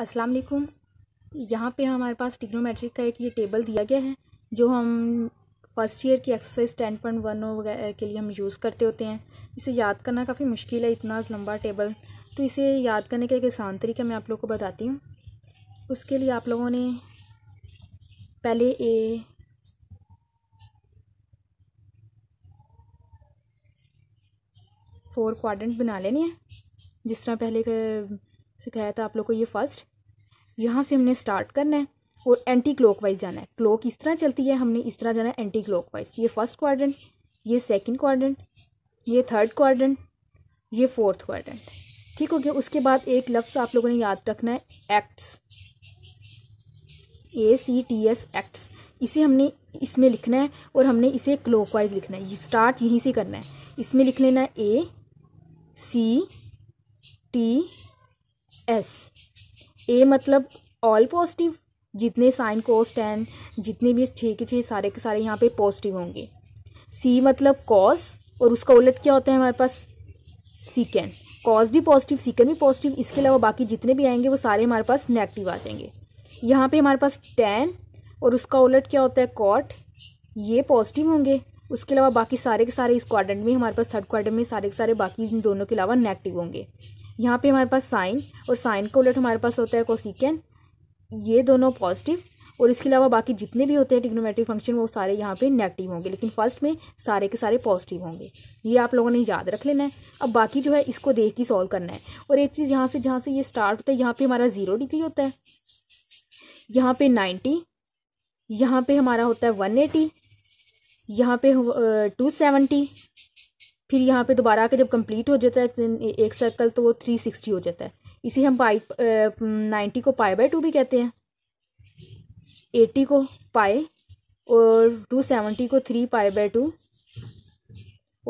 अस्सलाम वालेकुम यहाँ पे हमारे पास टिग्नोमेट्रिक का एक ये टेबल दिया गया है जो हम फर्स्ट ईयर की एक्सरसाइज टेन पॉइंट वन वगैरह के लिए हम यूज़ करते होते हैं इसे याद करना काफ़ी मुश्किल है इतना लंबा टेबल तो इसे याद करने का एक आसान तरीका मैं आप लोग को बताती हूँ उसके लिए आप लोगों ने पहले ए फोर क्वाड्रेंट बना लेने हैं जिस तरह पहले सिखाया था आप लोग को ये फर्स्ट यहाँ से हमने स्टार्ट करना है और एंटी क्लॉक वाइज जाना है क्लॉक इस तरह चलती है हमने इस तरह जाना है एंटी क्लॉक वाइज ये फर्स्ट क्वाड्रेंट ये सेकेंड क्वाड्रेंट ये थर्ड क्वाड्रेंट ये फोर्थ क्वाड्रेंट ठीक हो गया उसके बाद एक लफ्स आप लोगों ने याद रखना है acts A C T S acts इसे हमने इसमें लिखना है और हमने इसे क्लोक वाइज लिखना है स्टार्ट यहीं से करना है इसमें लिख लेना ए सी टी एस ए मतलब ऑल पॉजिटिव जितने साइन कोस टेन जितने भी छः के छः सारे के सारे यहाँ पे पॉजिटिव होंगे सी मतलब कॉस और उसका उलट क्या होता है हमारे पास सीकेंड कॉस भी पॉजिटिव सीकेंड भी पॉजिटिव इसके अलावा बाकी जितने भी आएंगे वो सारे हमारे पास नेगेटिव आ जाएंगे यहाँ पे हमारे पास टेन और उसका उलट क्या होता है कॉट ये पॉजिटिव होंगे उसके अलावा बाकी सारे के सारे इस क्वाड्रेंट में हमारे पास थर्ड क्वाड्रेंट में सारे के सारे बाकी इन दोनों के अलावा नेगेटिव होंगे यहाँ पे हमारे पास साइन और साइन का उलट हमारे पास होता है कोसिकेन ये दोनों पॉजिटिव और इसके अलावा बाकी जितने भी होते हैं टिग्नोमेट्रिक फंक्शन वो सारे यहाँ पे नेगेटिव होंगे लेकिन फर्स्ट में सारे के सारे पॉजिटिव होंगे ये आप लोगों ने याद रख लेना है अब बाकी जो है इसको देख के सॉल्व करना है और एक चीज़ यहाँ से जहाँ से ये स्टार्ट होता है यहाँ पर हमारा ज़ीरो डिग्री होता है यहाँ पर नाइन्टी यहाँ पर हमारा होता है वन एटी यहाँ पे टू सेवेंटी फिर यहाँ पे दोबारा आके जब कंप्लीट हो जाता है एक सर्कल तो वो थ्री सिक्सटी हो जाता है इसी हम पाई नाइन्टी को पाई बाय टू भी कहते हैं एटी को पाई और टू सेवेंटी को थ्री पाई बाय टू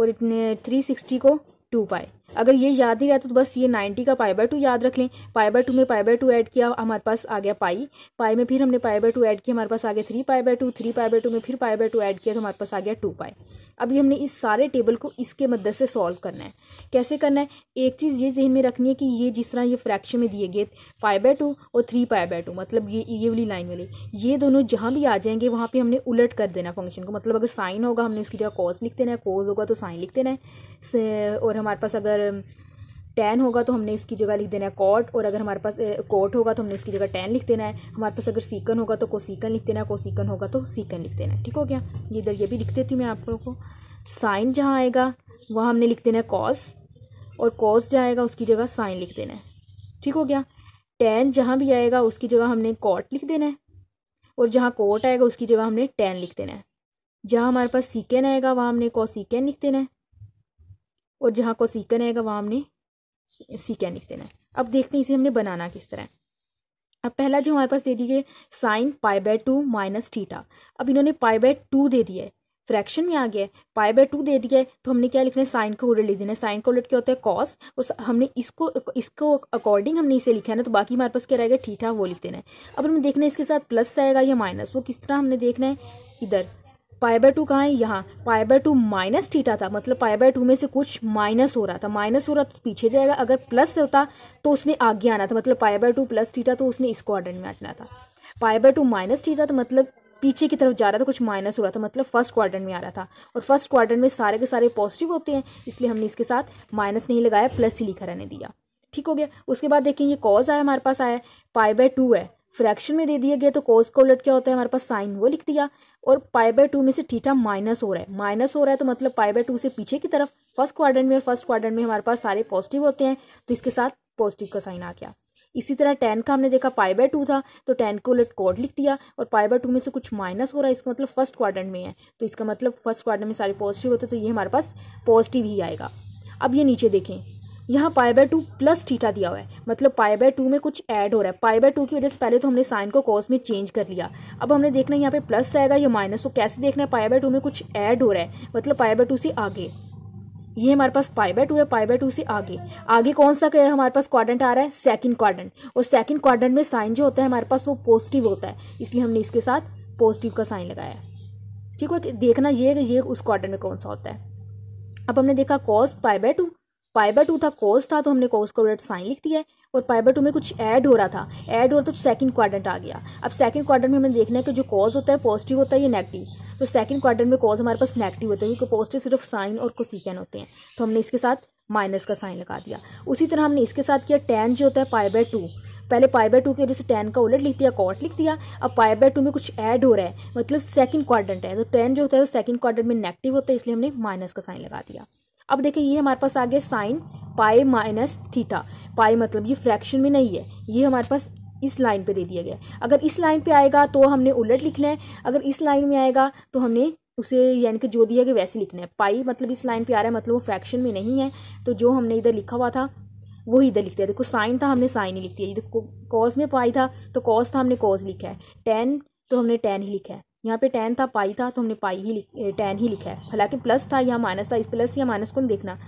और इतने थ्री सिक्सटी को टू पाई अगर ये याद नहीं रहता तो बस ये 90 का पाई बाय टू याद रख लें पाई बाय टू में पाई बाय टू ऐड किया हमारे पास आ गया पाई पाई में फिर हमने पाई बाय टू ऐड किया हमारे पास आ गया three pi by two three pi by two में फिर पाई बाय टू ऐड किया तो हमारे पास आ गया टू पाई अभी हमने इस सारे टेबल को इसके मदद से सॉल्व करना है कैसे करना है एक चीज़ ये जहन में रखनी है कि ये जिस तरह ये फ्रैक्शन में दिए गए पाई बाय टू और थ्री पाई बाय टू मतलब ये ये वाली लाइन वाली ये दोनों जहाँ भी आ जाएंगे वहाँ पर हमने उलट कर देना फंक्शन को मतलब अगर साइन होगा हमने उसकी जगह कॉस लिख देना है कॉज होगा तो साइन लिख देना है और हमारे पास अगर टेन होगा तो हमने उसकी जगह लिख देना है कॉट और अगर हमारे पास कोट होगा तो हमने उसकी जगह टेन लिख देना है हमारे पास अगर सीकन होगा तो को सीकन लिख देना है को सीकन होगा तो सीकन लिख देना है ठीक हो गया ये इधर ये भी लिख देती हूँ मैं आप लोगों को साइन जहाँ आएगा वहाँ हमने लिख देना है कॉस और कॉस जहाँ आएगा उसकी जगह साइन लिख देना है ठीक हो गया टेन जहाँ भी आएगा उसकी जगह हमने कॉट लिख देना है और जहाँ कोट आएगा उसकी जगह हमने टेन लिख देना है जहाँ हमारे पास सीकेन आएगा वहाँ हमने को सीकेन लिख देना है और जहाँ को सीकन आएगा वहाँ हमने सीकन लिख देना है अब देखते हैं इसे हमने बनाना किस तरह अब पहला जो हमारे पास दे दिए sine pi by two minus theta अब इन्होंने पाई बाय टू दे दिया है फ्रैक्शन में आ गया है पाई बाय टू दे दिया है तो हमने क्या लिखना है साइन का उलट लिख देना है साइन का उलट क्या होता है कॉस और हमने इसको इसको अकॉर्डिंग हमने इसे लिखा है ना तो बाकी हमारे पास क्या रहेगा ठीठा वो लिख देना है अब हमें देखना है इसके साथ प्लस आएगा या माइनस वो किस तरह हमने देखना है इधर पाई बाय टू कहाँ है यहाँ pi by two minus theta था मतलब पाई बाय टू में से कुछ माइनस हो रहा था माइनस हो रहा तो पीछे जाएगा अगर प्लस होता तो उसने आगे आना था मतलब pi by two plus theta तो उसने इस क्वाड्रेंट में आना था pi by two minus theta तो मतलब पीछे की तरफ जा रहा था कुछ माइनस हो रहा था मतलब फर्स्ट क्वार्टर में आ रहा था और फर्स्ट क्वार्टर में सारे के सारे पॉजिटिव होते हैं इसलिए हमने इसके साथ माइनस नहीं लगाया प्लस ही लिखा रहने दिया ठीक हो गया उसके बाद देखें ये कॉज आया हमारे पास आया पाई बाय टू है फ्रैक्शन में दे दिया गया तो कोस का उलट क्या होता है हमारे पास साइन वो लिख दिया और पाई बाय टू में से थीटा माइनस हो रहा है माइनस हो रहा है तो मतलब पाई बाय टू से पीछे की तरफ फर्स्ट क्वाड्रेंट में और फर्स्ट क्वाड्रेंट में हमारे पास सारे पॉजिटिव होते हैं तो इसके साथ पॉजिटिव का साइन आ गया इसी तरह टेन का हमने देखा पाई बाय टू था तो टेन को उलट कोड लिख दिया और पाई बाय टू में से कुछ माइनस हो रहा है इसका मतलब फर्स्ट क्वाड्रेंट में है तो इसका मतलब फर्स्ट क्वाड्रेंट में सारे पॉजिटिव होते हैं तो ये हमारे पास पॉजिटिव ही आएगा अब ये नीचे देखें यहाँ pi by two plus theta दिया हुआ है मतलब पाई बाय टू में कुछ ऐड हो रहा है पाए बाय टू की वजह से पहले तो हमने साइन को कॉस में चेंज कर लिया अब हमने देखना है यहाँ पे प्लस आएगा या माइनस तो कैसे देखना है पाए बाय टू में कुछ ऐड हो रहा है मतलब पाए बाय टू से आगे ये हमारे पास पाई बाय टू है पाए बाय टू से आगे आगे कौन सा है हमारे पास क्वाड्रेंट आ रहा है सेकंड क्वाड्रेंट और सेकंड क्वाड्रेंट में साइन जो होता है हमारे पास वो पॉजिटिव होता है इसलिए हमने इसके साथ पॉजिटिव का साइन लगाया ठीक है देखना ये ये उस क्वाड्रेंट में कौन सा होता है अब हमने देखा cos pi by two pi by two था कोस था तो हमने कोस को रेड साइन लिख दिया है और पाई बाय टू में कुछ ऐड हो रहा था ऐड हो रहा था तो सेकंड क्वाड्रेंट आ गया अब सेकंड क्वाड्रेंट में हमें देखना है कि जो कॉज होता है पॉजिटिव होता है या नेगेटिव तो सेकंड क्वाड्रेंट में कॉज हमारे पास नेगेटिव होता है क्योंकि पॉजिटिव सिर्फ साइन और कोसिकन होते हैं तो हमने इसके साथ माइनस का साइन लगा दिया उसी तरह हमने इसके साथ किया टेन जो होता है पाई बाय टू पहले पाई बाय टू की वजह से टेन का उलट लिख दिया कॉट लिख दिया अब पाई बाय टू में कुछ ऐड हो रहा है मतलब सेकंड क्वाड्रेंट है तो टेन जो होता है वो सेकंड क्वाड्रेंट में नेगेटिव होता है इसलिए हमने माइनस का साइन लगा दिया अब देखिए ये हमारे पास आ गया साइन पाए माइनस थीटा पाए मतलब ये फ्रैक्शन में नहीं है ये हमारे पास इस लाइन पे दे दिया गया अगर इस लाइन पे आएगा तो हमने उलट लिखना है अगर इस लाइन में आएगा तो हमने उसे यानी कि जो दिया गया वैसे लिखना है पाई मतलब इस लाइन पे आ रहा है मतलब वो फ्रैक्शन में नहीं है तो जो हमने इधर लिखा हुआ था ही इधर लिखते हैं देखो साइन था हमने साइन ही लिख दिया देखो कॉज में पाई था तो कॉज था हमने कॉज लिखा है टेन तो हमने टेन ही लिखा है यहाँ पे टेन था पाई था तो हमने पाई ही टेन ही लिखा है हालांकि प्लस था या माइनस था इस प्लस या माइनस को नहीं देखना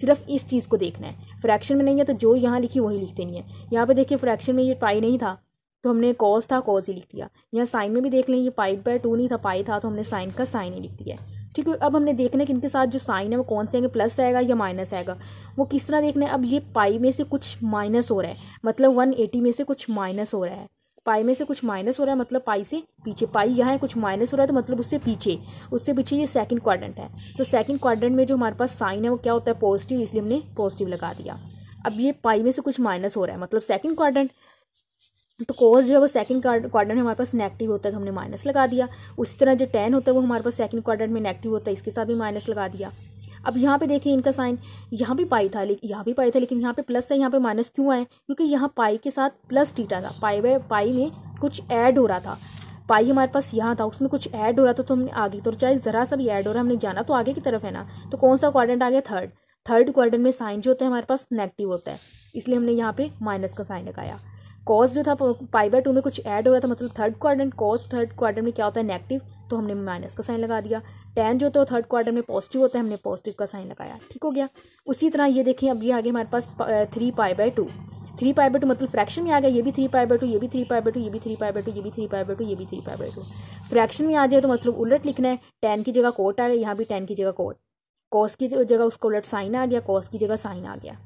सिर्फ इस चीज़ को देखना है फ्रैक्शन में नहीं है तो जो यहाँ लिखी वही लिख देनी है यहाँ पे देखिए फ्रैक्शन में ये पाई नहीं था तो हमने कॉज था कॉज ही लिख दिया यहाँ साइन में भी देख लें ये पाई बाय टू नहीं था पाई था तो हमने साइन का साइन ही लिख दिया है ठीक है अब हमने देखना है कि इनके साथ जो साइन है वो कौन से आएंगे प्लस आएगा या माइनस आएगा वो किस तरह देखना है अब ये पाई में से कुछ माइनस हो रहा है मतलब वन एटी में से कुछ माइनस हो रहा है पाई में से कुछ माइनस हो रहा है मतलब पाई से पीछे पाई यहाँ कुछ माइनस हो रहा है तो मतलब उससे पीछे उससे पीछे ये सेकंड क्वाड्रेंट है तो सेकंड क्वाड्रेंट में जो हमारे पास साइन है वो क्या होता है पॉजिटिव इसलिए हमने पॉजिटिव लगा दिया अब ये पाई में से कुछ माइनस हो रहा है मतलब सेकंड क्वाड्रेंट तो कोस जो है वो सेकंड क्वाड्रेंट हमारे पास नेगेटिव होता है तो हमने माइनस लगा दिया उसी तरह जो टेन होता है वो हमारे पास सेकंड क्वाड्रेंट में नेगेटिव होता है इसके साथ भी माइनस लगा दिया अब यहाँ पे देखिए इनका साइन यहाँ भी पाई था लेकिन यहाँ भी पाई था लेकिन यहाँ पे प्लस था यहाँ पे माइनस क्यों आए क्योंकि यहाँ पाई के साथ प्लस टीटा था पाई बाय पाई में कुछ ऐड हो रहा था पाई हमारे पास यहाँ था उसमें कुछ ऐड हो रहा था तो हमने आगे तो चाहे ज़रा सा भी ऐड हो रहा है हमने जाना तो आगे की तरफ है ना तो कौन सा क्वार्डेंट आ गया थर्ड थर्ड क्वाड्रेंट में साइन जो होता है हमारे पास नेगेटिव होता है इसलिए हमने यहाँ पे माइनस का साइन लगाया कॉज जो था पाई बाय टू में कुछ ऐड हो रहा था मतलब थर्ड क्वार्डन कॉज थर्ड क्वाड्रेंट में क्या होता है नेगेटिव तो हमने माइनस का साइन लगा दिया टेन जो होता है थर्ड क्वार्टर में पॉजिटिव होता है हमने पॉजिटिव का साइन लगाया ठीक हो गया उसी तरह ये देखें अब ये आगे हमारे पास three pi by two three pi by two मतलब फ्रैक्शन में आ गया ये भी थ्री पाई बाई टू ये भी थ्री पाई बाई टू ये भी थ्री पाई बाई टू ये भी थ्री पाई बाई टू ये भी three pi by two fraction में आ जाए तो मतलब उलट लिखना है टेन की जगह कोट आ गया यहाँ भी टेन की जगह कोट कॉस की जगह उसको उलट साइन आ गया कॉस की जगह साइन आ गया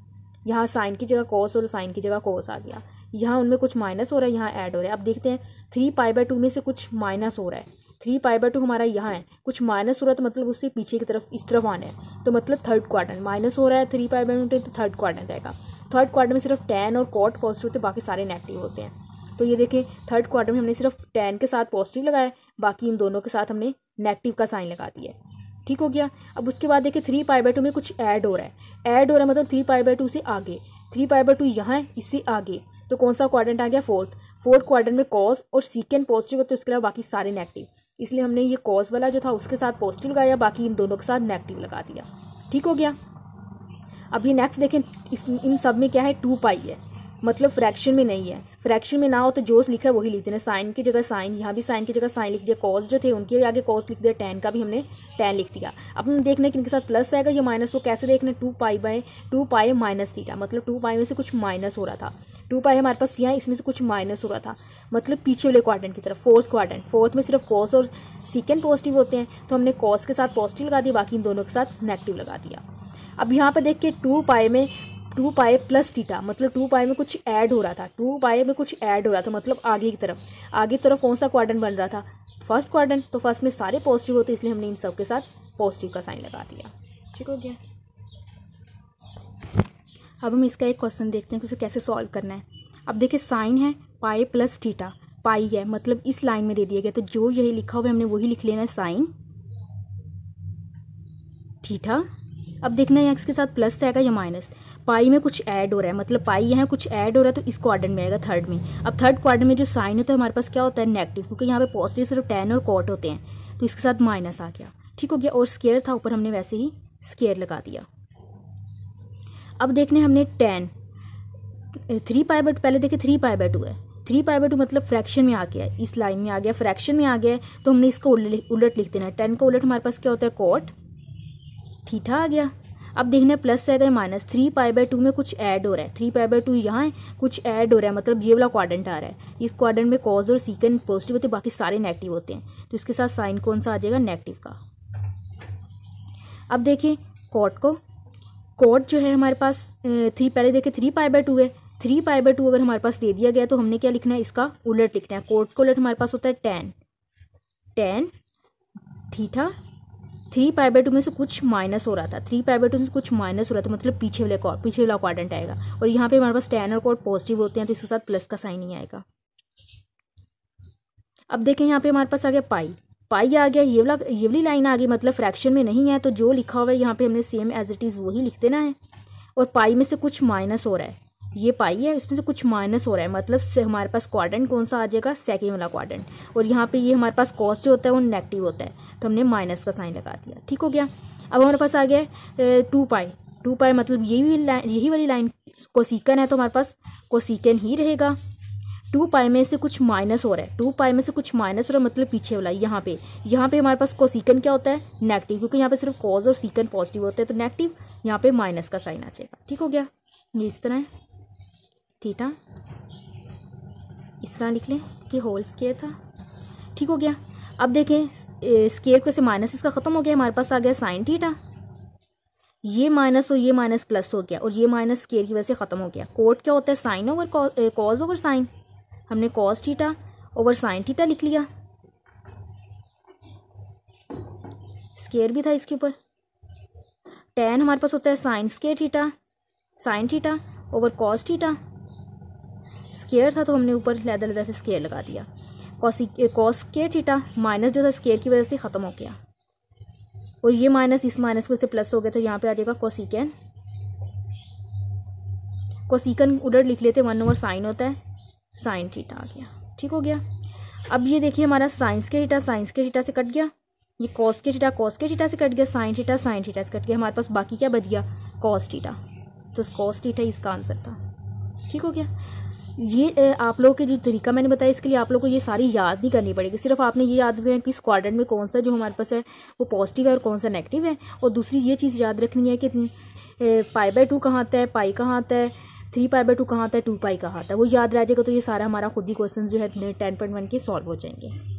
यहाँ साइन की जगह कॉस और साइन की जगह कॉस आ गया यहाँ उनमें कुछ माइनस हो रहा है यहाँ ऐड हो रहा है अब देखते हैं थ्री पाई बाई टू में से कुछ माइनस हो रहा है थ्री पाई बाई टू हमारा यहाँ है कुछ माइनस हो रहा है तो मतलब उससे पीछे की तरफ इस तरफ आना है तो मतलब थर्ड क्वार्टर माइनस हो रहा है थ्री पाई बाई टू तो थर्ड क्वार्टर जाएगा थर्ड क्वार्टर में सिर्फ टेन और कॉट पॉजिटिव होते बाकी सारे नेगेटिव होते हैं तो ये देखें थर्ड क्वार्टर में हमने सिर्फ टेन के साथ पॉजिटिव लगाया बाकी इन दोनों के साथ हमने नेगेटिव का साइन लगा दिया है ठीक हो गया अब उसके बाद देखिए थ्री पाई बाई टू में कुछ ऐड हो रहा है ऐड हो रहा है मतलब थ्री पाई बाई टू से आगे थ्री पाई बाई टू यहाँ है इससे आगे तो कौन सा क्वाड्रेंट आ गया फोर्थ फोर्थ क्वाड्रेंट में कॉस और सीकेंड पॉजिटिव तो उसके अलावा बाकी सारे नेगेटिव इसलिए हमने ये कॉज वाला जो था उसके साथ पॉजिटिव लगाया बाकी इन दोनों के साथ नेगेटिव लगा दिया ठीक हो गया अब ये नेक्स्ट देखें इस इन सब में क्या है टू पाई है मतलब फ्रैक्शन में नहीं है फ्रैक्शन में ना हो तो जोस लिखा है वही लिख देना साइन की जगह साइन यहाँ भी साइन की जगह साइन लिख दिया कॉज जो थे उनके भी आगे कॉज लिख दिया टेन का भी हमने टेन लिख दिया अब हम देखने कि इनके साथ प्लस आएगा या माइनस वो तो कैसे देखना two pi by two pi minus theta मतलब टू पाई में से कुछ माइनस हो रहा था टू पाई हमारे पास यहाँ इसमें से कुछ माइनस हो रहा था मतलब पीछे वाले क्वाड्रेंट की तरफ फोर्थ क्वाड्रेंट फोर्थ में सिर्फ कॉस और सिकेंड पॉजिटिव होते हैं तो हमने कॉस के साथ पॉजिटिव लगा दिया बाकी इन दोनों के साथ नेगेटिव लगा दिया अब यहाँ पर देख के टू पाए में टू पाए प्लस टीटा मतलब टू पाए में कुछ ऐड हो रहा था टू पाए में कुछ ऐड हो रहा था मतलब आगे की तरफ आगे की तरफ कौन सा क्वाड्रेंट बन रहा था फर्स्ट क्वाड्रेंट तो फर्स्ट में सारे पॉजिटिव होते इसलिए हमने इन सब के साथ पॉजिटिव का साइन लगा दिया ठीक हो गया अब हम इसका एक क्वेश्चन देखते हैं कि उसे कैसे सॉल्व करना है अब देखिए साइन है पाई प्लस टीटा पाई है मतलब इस लाइन में दे दिया गया तो जो यही लिखा हुआ है हमने वही लिख लेना है साइन ठीठा अब देखना है इसके साथ प्लस आएगा या माइनस पाई में कुछ ऐड हो रहा है मतलब पाई यहाँ कुछ ऐड हो रहा है तो इस क्वार्टर में आएगा थर्ड में अब थर्ड क्वार्टर में जो साइन होता है तो हमारे पास क्या होता है नेगेटिव क्योंकि यहाँ पे पॉजिटिव सिर्फ टेन और कॉट होते हैं तो इसके साथ माइनस आ गया ठीक हो गया और स्केयर था ऊपर हमने वैसे ही स्केयर लगा दिया अब देखने हमने टेन थ्री पाई बट पहले देखे थ्री पाई बाय टू है थ्री पाई बाय टू मतलब फ्रैक्शन में आ गया है इस लाइन में आ गया फ्रैक्शन में आ गया है तो हमने इसको उलट लिख देना है टेन का उलट हमारे पास क्या होता है कॉट ठीठा आ गया अब देखना है प्लस से minus three pi by two में कुछ ऐड हो रहा है थ्री पाई बाय टू यहाँ है कुछ ऐड हो रहा है मतलब ये वाला क्वाड्रेंट आ रहा है इस क्वाड्रेंट में कॉज और सीकन पॉजिटिव होते हैं बाकी सारे नेगेटिव होते हैं तो इसके साथ साइन कौन सा आ जाएगा नेगेटिव का अब देखिए कॉट को कॉड जो है हमारे पास थ्री पहले देखे थ्री पाई बाय टू है थ्री पाई बाय टू अगर हमारे पास दे दिया गया तो हमने क्या लिखना है इसका उलट लिखना है कोट का उलट हमारे पास होता है tan tan theta three pi by two में से कुछ माइनस हो रहा था थ्री पाई बाय टू में से कुछ माइनस हो रहा था मतलब पीछे वाले कॉर्ड पीछे वाला क्वाड्रेंट आएगा और यहाँ पे हमारे पास टेन और कॉर्ड पॉजिटिव होते हैं तो इसके साथ प्लस का साइन ही आएगा अब देखें यहाँ पे हमारे पास आ गया पाई पाई आ गया ये वाला ये वाली लाइन आ गई मतलब फ्रैक्शन में नहीं है तो जो लिखा हुआ है यहाँ पे हमने सेम एज इट इज़ वही लिख देना है और पाई में से कुछ माइनस हो रहा है ये पाई है इसमें से कुछ माइनस हो रहा है मतलब से हमारे पास क्वाड्रेंट कौन सा आ जाएगा सेकेंड वाला क्वाड्रेंट और यहाँ पे ये हमारे पास कॉस्ट जो होता है वो नेगेटिव होता है तो हमने माइनस का साइन लगा दिया ठीक हो गया अब हमारे पास आ गया है टू पाई टू पाई मतलब यही यही वाली लाइन कोसिकन है तो हमारे पास कोसिकन ही रहेगा टू पाई में से कुछ माइनस हो रहा है टू पाई में से कुछ माइनस हो रहा है मतलब पीछे वाला यहाँ पे यहाँ पे हमारे पास कोसिकन क्या होता है नेगेटिव क्योंकि यहाँ पे सिर्फ कॉज और सीकन पॉजिटिव होता है तो नेगेटिव यहाँ पे माइनस का साइन आ जाएगा ठीक हो गया ये इस तरह ठीठा इस तरह लिख लें कि होल स्केयर था ठीक हो गया अब देखें स्केयर को से माइनस इसका ख़त्म हो गया हमारे पास आ गया साइन ठीठा ये माइनस और ये माइनस प्लस हो गया और ये माइनस स्केयर की वजह से ख़त्म हो गया कोट क्या होता है sine over cos over sine हमने cos theta over sine theta लिख लिया स्केयर भी था इसके ऊपर टेन हमारे पास होता है sine square theta sine theta over cos theta square था तो हमने ऊपर लैदा लैदा से स्केयर लगा दिया cos square e- theta minus जो था स्केयर की वजह से ख़त्म हो गया और ये माइनस इस माइनस को से प्लस हो गया तो यहाँ पे आ जाएगा कोसिकन कोसिकन e e उधर लिख लेते वन ओवर साइन होता है साइन थीटा आ गया ठीक हो गया अब ये देखिए हमारा साइंस के थीटा साइंस के थीटा से कट गया ये कॉस के थीटा कॉस के थीटा से कट गया साइन थीटा साइन थीटा से कट गया हमारे पास बाकी क्या बच गया कॉस थीटा तो कॉस थीटा इसका आंसर था ठीक हो गया ये आप लोगों के जो तरीका मैंने बताया इसके लिए आप लोगों को ये सारी याद नहीं करनी पड़ेगी सिर्फ आपने ये याद रखना कि इस में कौन सा जो हमारे पास है वो पॉजिटिव है और कौन सा नेगेटिव है और दूसरी ये चीज़ याद रखनी है कि पाई बाई टू कहाँ आता है पाई कहाँ आता है थ्री पाई बाई टू कहाँ आता है टू पाई कहाँ आता है वो याद रह जाएगा तो ये सारा हमारा खुद ही क्वेश्चन जो है टेन पॉइंट वन के सॉल्व हो जाएंगे